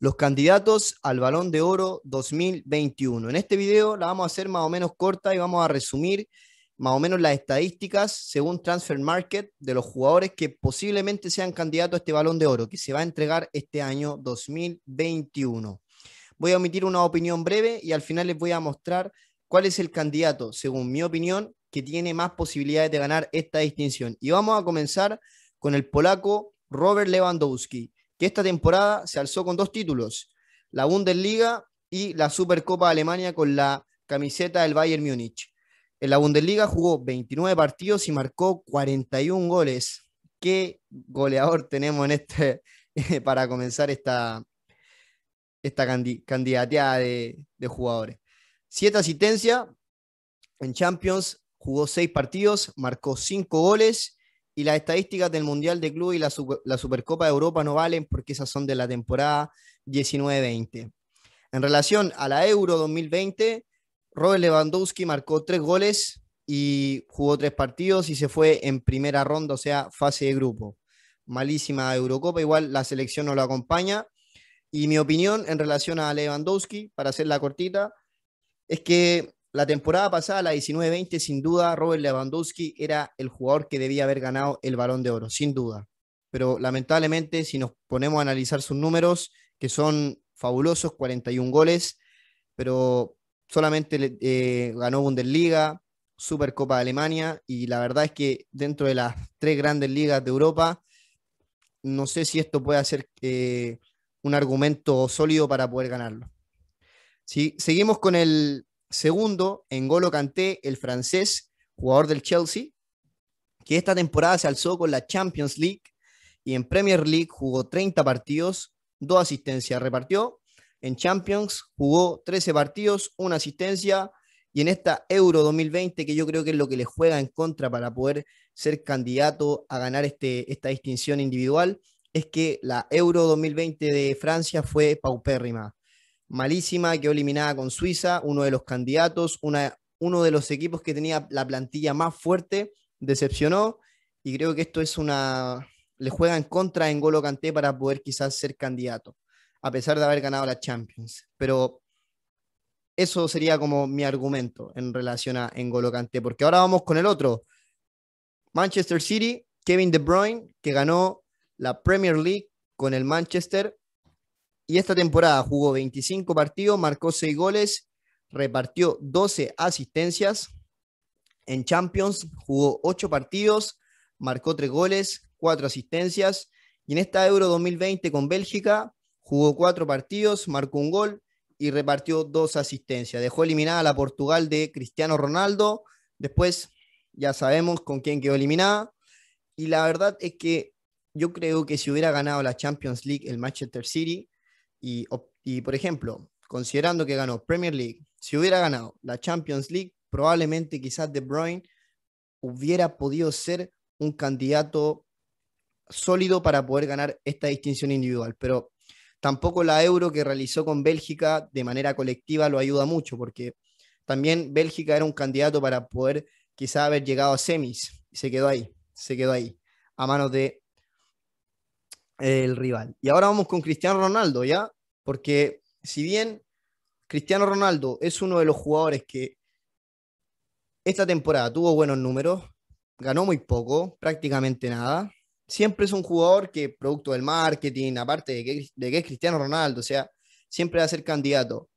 los candidatos al Balón de Oro 2021. En este video la vamos a hacer más o menos corta y vamos a resumir más o menos las estadísticas según Transfer Market de los jugadores que posiblemente sean candidatos a este Balón de Oro que se va a entregar este año 2021. Voy a omitir una opinión breve y al final les voy a mostrar cuál es el candidato, según mi opinión, que tiene más posibilidades de ganar esta distinción. Y vamos a comenzar con el polaco Robert Lewandowski que esta temporada se alzó con dos títulos, la Bundesliga y la Supercopa de Alemania con la camiseta del Bayern Múnich. En la Bundesliga jugó 29 partidos y marcó 41 goles. Qué goleador tenemos en este para comenzar esta, esta candidateada de, jugadores. Siete asistencias en Champions, jugó seis partidos, marcó cinco goles y las estadísticas del Mundial de Club y la, Supercopa de Europa no valen porque esas son de la temporada 19-20. En relación a la Euro 2020, Robert Lewandowski marcó tres goles y jugó tres partidos y se fue en primera ronda, o sea, fase de grupo. Malísima Eurocopa, igual la selección no lo acompaña. Y mi opinión en relación a Lewandowski, para hacerla cortita, es que la temporada pasada, la 19-20, sin duda, Robert Lewandowski era el jugador que debía haber ganado el balón de oro, sin duda. Pero lamentablemente, si nos ponemos a analizar sus números, que son fabulosos, 41 goles, pero solamente eh, ganó Bundesliga, Supercopa de Alemania, y la verdad es que dentro de las tres grandes ligas de Europa, no sé si esto puede ser eh, un argumento sólido para poder ganarlo. Si seguimos con el Segundo, en Golo canté, el francés, jugador del Chelsea, que esta temporada se alzó con la Champions League y en Premier League jugó 30 partidos, dos asistencias repartió. En Champions jugó 13 partidos, una asistencia. Y en esta Euro 2020, que yo creo que es lo que le juega en contra para poder ser candidato a ganar este, esta distinción individual, es que la Euro 2020 de Francia fue paupérrima malísima, quedó eliminada con Suiza, uno de los candidatos, una, uno de los equipos que tenía la plantilla más fuerte, decepcionó y creo que esto es una... le juega en contra en Golo para poder quizás ser candidato, a pesar de haber ganado la Champions. Pero eso sería como mi argumento en relación a N'Golo Kanté, porque ahora vamos con el otro. Manchester City, Kevin De Bruyne, que ganó la Premier League con el Manchester, y esta temporada jugó 25 partidos, marcó 6 goles, repartió 12 asistencias. En Champions jugó 8 partidos, marcó 3 goles, 4 asistencias. Y en esta Euro 2020 con Bélgica jugó 4 partidos, marcó un gol y repartió 2 asistencias. Dejó eliminada a la Portugal de Cristiano Ronaldo. Después ya sabemos con quién quedó eliminada. Y la verdad es que yo creo que si hubiera ganado la Champions League el Manchester City, y, por ejemplo, considerando que ganó Premier League, si hubiera ganado la Champions League, probablemente quizás De Bruyne hubiera podido ser un candidato sólido para poder ganar esta distinción individual, pero tampoco la euro que realizó con Bélgica de manera colectiva lo ayuda mucho, porque también Bélgica era un candidato para poder quizás haber llegado a semis, y se quedó ahí, se quedó ahí, a manos de el rival. Y ahora vamos con Cristiano Ronaldo, ¿ya? Porque si bien Cristiano Ronaldo es uno de los jugadores que esta temporada tuvo buenos números, ganó muy poco, prácticamente nada, siempre es un jugador que, producto del marketing, aparte de que, de que es Cristiano Ronaldo, o sea, siempre va a ser candidato.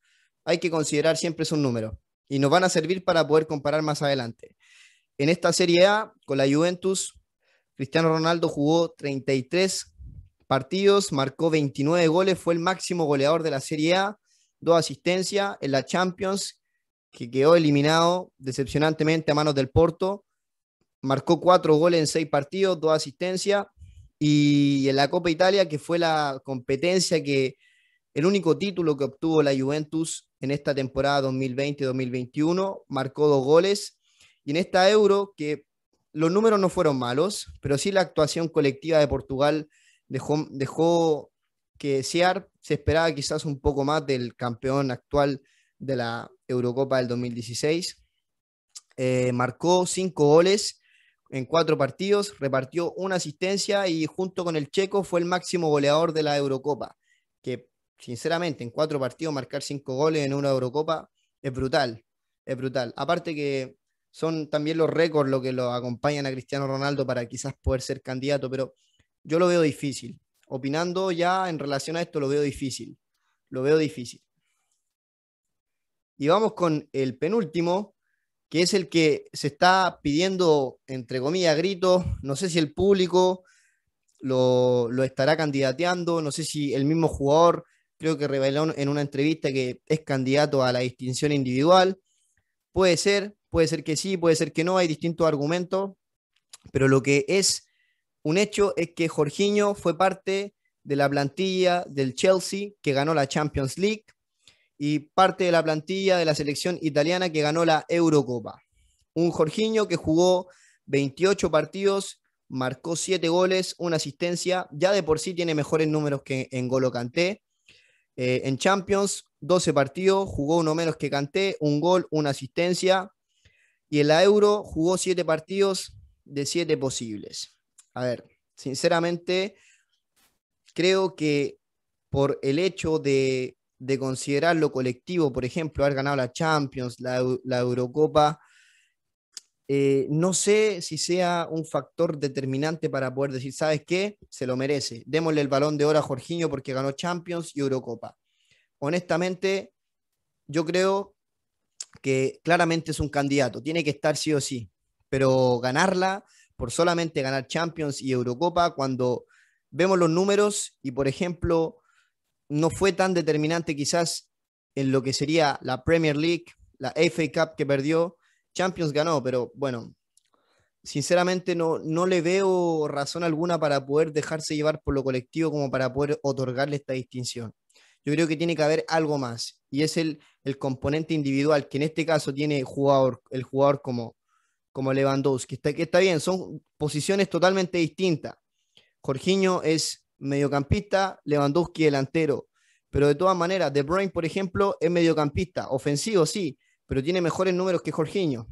Hay que considerar siempre sus números y nos van a servir para poder comparar más adelante. En esta Serie A, con la Juventus, Cristiano Ronaldo jugó 33 partidos, marcó 29 goles, fue el máximo goleador de la Serie A, dos asistencias en la Champions, que quedó eliminado decepcionantemente a manos del Porto, marcó cuatro goles en seis partidos, dos asistencias, y en la Copa Italia, que fue la competencia que el único título que obtuvo la Juventus en esta temporada 2020-2021, marcó dos goles. Y en esta Euro, que los números no fueron malos, pero sí la actuación colectiva de Portugal dejó, dejó que Sear se esperaba quizás un poco más del campeón actual de la Eurocopa del 2016. Eh, marcó cinco goles en cuatro partidos, repartió una asistencia y junto con el checo fue el máximo goleador de la Eurocopa, que sinceramente en cuatro partidos marcar cinco goles en una Eurocopa es brutal, es brutal. Aparte que son también los récords lo que lo acompañan a Cristiano Ronaldo para quizás poder ser candidato, pero yo lo veo difícil. Opinando ya en relación a esto, lo veo difícil. Lo veo difícil. Y vamos con el penúltimo, que es el que se está pidiendo, entre comillas, gritos. No sé si el público lo, estará candidateando, no sé si el mismo jugador, creo que reveló en una entrevista que es candidato a la distinción individual. Puede ser, puede ser que sí, puede ser que no, hay distintos argumentos, pero lo que es un hecho es que Jorginho fue parte de la plantilla del Chelsea que ganó la Champions League y parte de la plantilla de la selección italiana que ganó la Eurocopa. Un Jorginho que jugó 28 partidos, marcó 7 goles, una asistencia, ya de por sí tiene mejores números que en Golo Canté. Eh, en Champions, 12 partidos, jugó uno menos que Canté, un gol, una asistencia. Y en la Euro jugó 7 partidos de 7 posibles. A ver, sinceramente, creo que por el hecho de, considerarlo colectivo, por ejemplo, haber ganado la Champions, la, Eurocopa, eh, no sé si sea un factor determinante para poder decir, ¿sabes qué? Se lo merece. Démosle el balón de oro a Jorginho porque ganó Champions y Eurocopa. Honestamente, yo creo que claramente es un candidato, tiene que estar sí o sí, pero ganarla por solamente ganar Champions y Eurocopa cuando vemos los números y, por ejemplo, no fue tan determinante quizás en lo que sería la Premier League, la FA Cup que perdió, Champions ganó, pero bueno, sinceramente no, no le veo razón alguna para poder dejarse llevar por lo colectivo como para poder otorgarle esta distinción. Yo creo que tiene que haber algo más y es el, componente individual que en este caso tiene jugador, el jugador como como Lewandowski. Está, está bien, son posiciones totalmente distintas. Jorginho es mediocampista, Lewandowski delantero. Pero de todas maneras, De Bruyne, por ejemplo, es mediocampista, ofensivo, sí, pero tiene mejores números que Jorginho.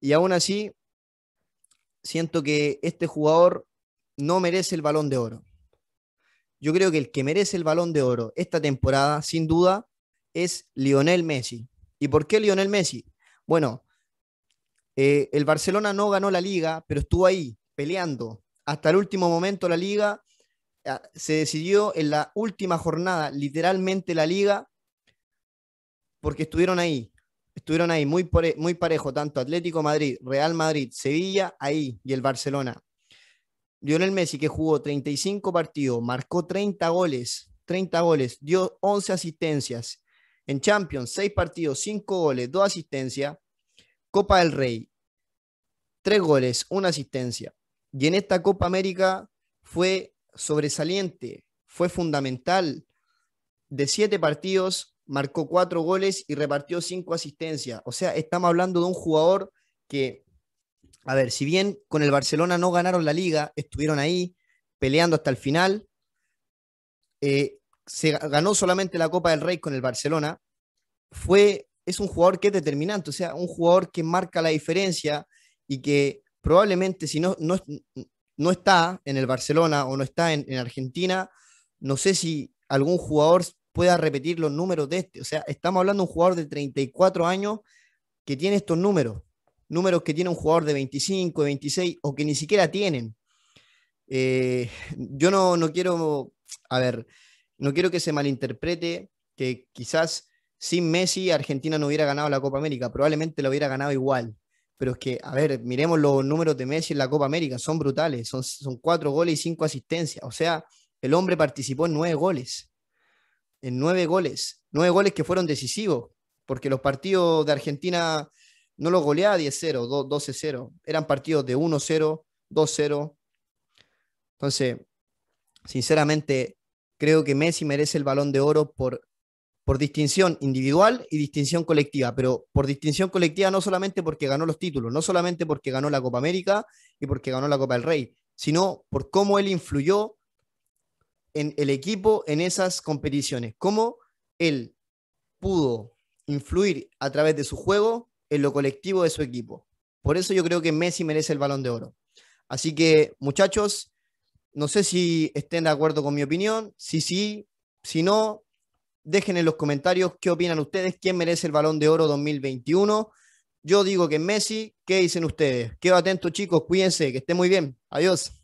Y aún así, siento que este jugador no merece el balón de oro. Yo creo que el que merece el balón de oro esta temporada, sin duda, es Lionel Messi. ¿Y por qué Lionel Messi? Bueno, eh, el Barcelona no ganó la liga, pero estuvo ahí peleando hasta el último momento la liga. Ah, se decidió en la última jornada, literalmente la liga, porque estuvieron ahí. Estuvieron ahí muy, muy parejo, tanto Atlético Madrid, Real Madrid, Sevilla, ahí y el Barcelona. Lionel Messi, que jugó 35 partidos, marcó 30 goles, 30 goles, dio 11 asistencias. En Champions, 6 partidos, 5 goles, 2 asistencias. Copa del Rey, tres goles, una asistencia. Y en esta Copa América fue sobresaliente, fue fundamental. De siete partidos, marcó cuatro goles y repartió cinco asistencias. O sea, estamos hablando de un jugador que, a ver, si bien con el Barcelona no ganaron la liga, estuvieron ahí peleando hasta el final, eh, se ganó solamente la Copa del Rey con el Barcelona, fue es un jugador que es determinante, o sea, un jugador que marca la diferencia y que probablemente si no, no, está en el Barcelona o no está en, Argentina, no sé si algún jugador pueda repetir los números de este. O sea, estamos hablando de un jugador de 34 años que tiene estos números, números que tiene un jugador de 25, 26 o que ni siquiera tienen. Eh, yo no, no quiero, a ver, no quiero que se malinterprete que quizás sin Messi Argentina no hubiera ganado la Copa América, probablemente la hubiera ganado igual. Pero es que, a ver, miremos los números de Messi en la Copa América, son brutales, son, son cuatro goles y cinco asistencias. O sea, el hombre participó en nueve goles, en nueve goles, nueve goles que fueron decisivos, porque los partidos de Argentina no los goleaba 10-0, 12-0, eran partidos de 1-0, 2-0. Entonces, sinceramente, creo que Messi merece el balón de oro por por distinción individual y distinción colectiva, pero por distinción colectiva no solamente porque ganó los títulos, no solamente porque ganó la Copa América y porque ganó la Copa del Rey, sino por cómo él influyó en el equipo en esas competiciones, cómo él pudo influir a través de su juego en lo colectivo de su equipo. Por eso yo creo que Messi merece el balón de oro. Así que, muchachos, no sé si estén de acuerdo con mi opinión. Si sí, si no, Dejen en los comentarios qué opinan ustedes, quién merece el balón de oro 2021. Yo digo que Messi, ¿qué dicen ustedes? Quedo atento chicos, cuídense, que estén muy bien. Adiós.